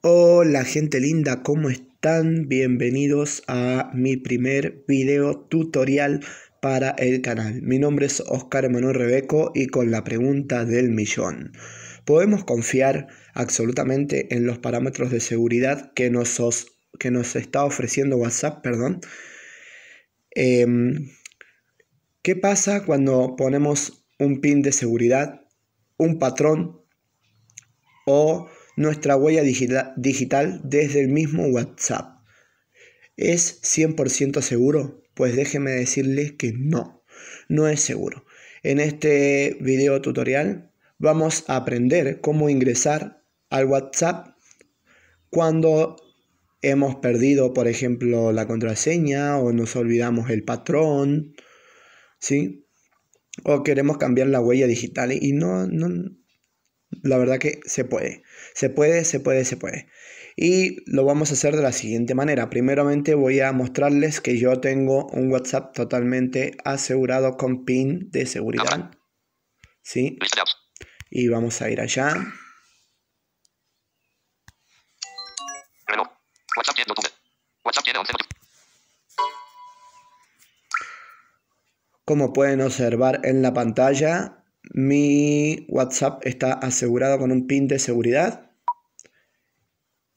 Hola gente linda, ¿cómo están? Bienvenidos a mi primer video tutorial para el canal. Mi nombre es Oscar Manuel Rebeco y con la pregunta del millón. ¿Podemos confiar absolutamente en los parámetros de seguridad que nos, que nos está ofreciendo WhatsApp? Perdón. Em, ¿Qué pasa cuando ponemos un pin de seguridad, un patrón o nuestra huella digital desde el mismo WhatsApp. ¿Es 100% seguro? Pues déjeme decirles que no, no es seguro. En este video tutorial vamos a aprender cómo ingresar al WhatsApp cuando hemos perdido, por ejemplo, la contraseña o nos olvidamos el patrón, ¿sí? O queremos cambiar la huella digital y no, no, la verdad que se puede. Se puede, se puede, se puede. Y lo vamos a hacer de la siguiente manera. Primeramente voy a mostrarles que yo tengo un WhatsApp totalmente asegurado con PIN de seguridad. ¿Sí? Y vamos a ir allá. Como pueden observar en la pantalla, mi WhatsApp está asegurado con un pin de seguridad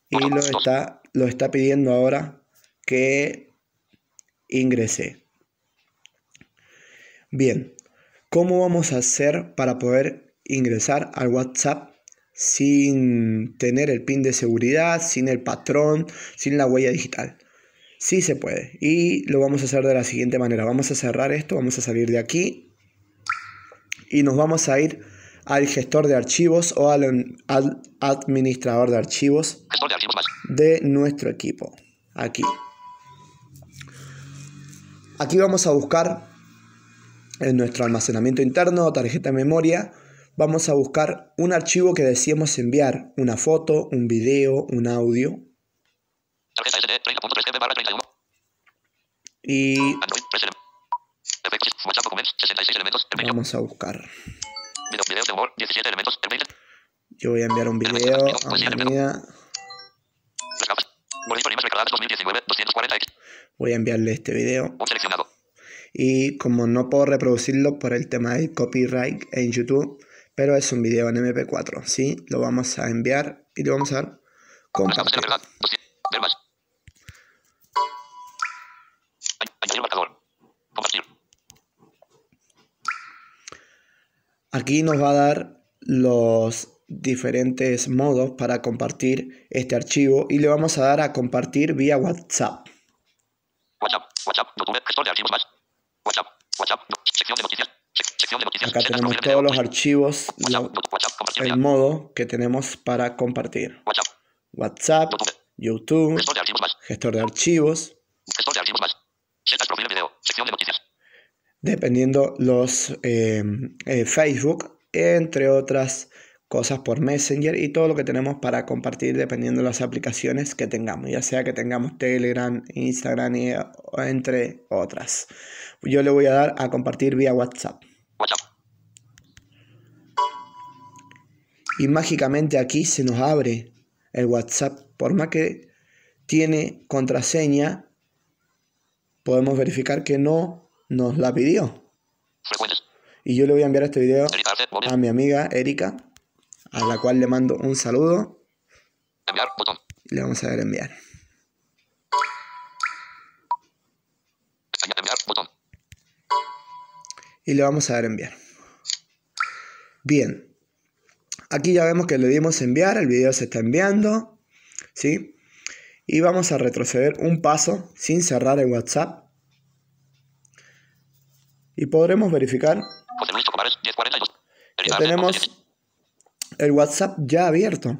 y lo está, lo está pidiendo ahora que ingrese. Bien, ¿cómo vamos a hacer para poder ingresar al WhatsApp sin tener el pin de seguridad, sin el patrón, sin la huella digital? Sí se puede. Y lo vamos a hacer de la siguiente manera. Vamos a cerrar esto, vamos a salir de aquí y nos vamos a ir al gestor de archivos o al, administrador de archivos, de, nuestro equipo. Aquí. Aquí vamos a buscar en nuestro almacenamiento interno tarjeta de memoria, vamos a buscar un archivo que deseemos enviar, una foto, un video, un audio. Y Vamos a buscar. Yo voy a enviar un este video a Voy a enviarle este video. Y como no puedo reproducirlo por el tema del copyright en YouTube, pero es un video en MP4, ¿sí? Lo vamos a enviar y lo vamos a dar con Aquí nos va a dar los diferentes modos para compartir este archivo y le vamos a dar a compartir vía WhatsApp. Acá tenemos todos los archivos, el modo que tenemos para compartir. WhatsApp, YouTube, gestor de archivos, dependiendo los em, eh, Facebook, entre otras cosas por Messenger y todo lo que tenemos para compartir dependiendo de las aplicaciones que tengamos, ya sea que tengamos Telegram, Instagram y entre otras. Yo le voy a dar a compartir vía WhatsApp. Y mágicamente aquí se nos abre el WhatsApp, por más que tiene contraseña, podemos verificar que no nos la pidió. Y yo le voy a enviar este video a mi amiga Erika, a la cual le mando un saludo. Le vamos a dar enviar. Y le vamos a dar enviar. Bien. Aquí ya vemos que le dimos enviar, el video se está enviando. ¿Sí? Y vamos a retroceder un paso sin cerrar el WhatsApp y podremos verificar. Que tenemos el WhatsApp ya abierto,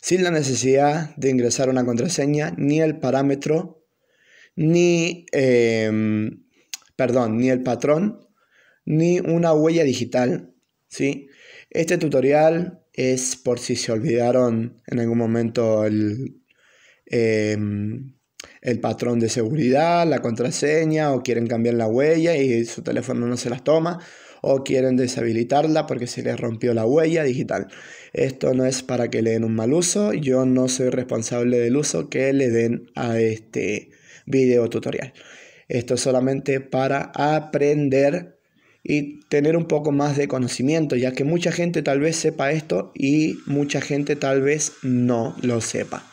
sin la necesidad de ingresar una contraseña, ni el parámetro, ni, em, perdón, ni el patrón, ni una huella digital. ¿sí? Este tutorial es por si se olvidaron en algún momento el... Em, el patrón de seguridad, la contraseña, o quieren cambiar la huella y su teléfono no se las toma, o quieren deshabilitarla porque se les rompió la huella digital. Esto no es para que le den un mal uso, yo no soy responsable del uso que le den a este video tutorial. Esto es solamente para aprender y tener un poco más de conocimiento, ya que mucha gente tal vez sepa esto y mucha gente tal vez no lo sepa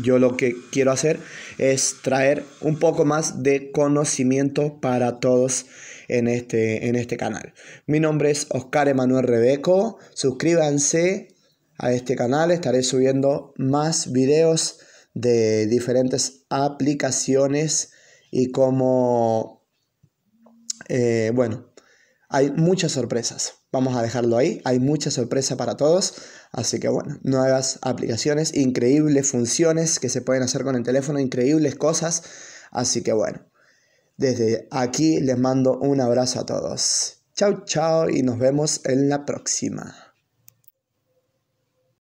yo lo que quiero hacer es traer un poco más de conocimiento para todos en este, en este canal. Mi nombre es Oscar Emanuel Rebeco. Suscríbanse a este canal. Estaré subiendo más videos de diferentes aplicaciones y cómo, eh, bueno, hay muchas sorpresas. Vamos a dejarlo ahí, hay mucha sorpresa para todos, así que bueno, nuevas aplicaciones, increíbles funciones que se pueden hacer con el teléfono, increíbles cosas, así que bueno, desde aquí les mando un abrazo a todos. Chao, chao y nos vemos en la próxima.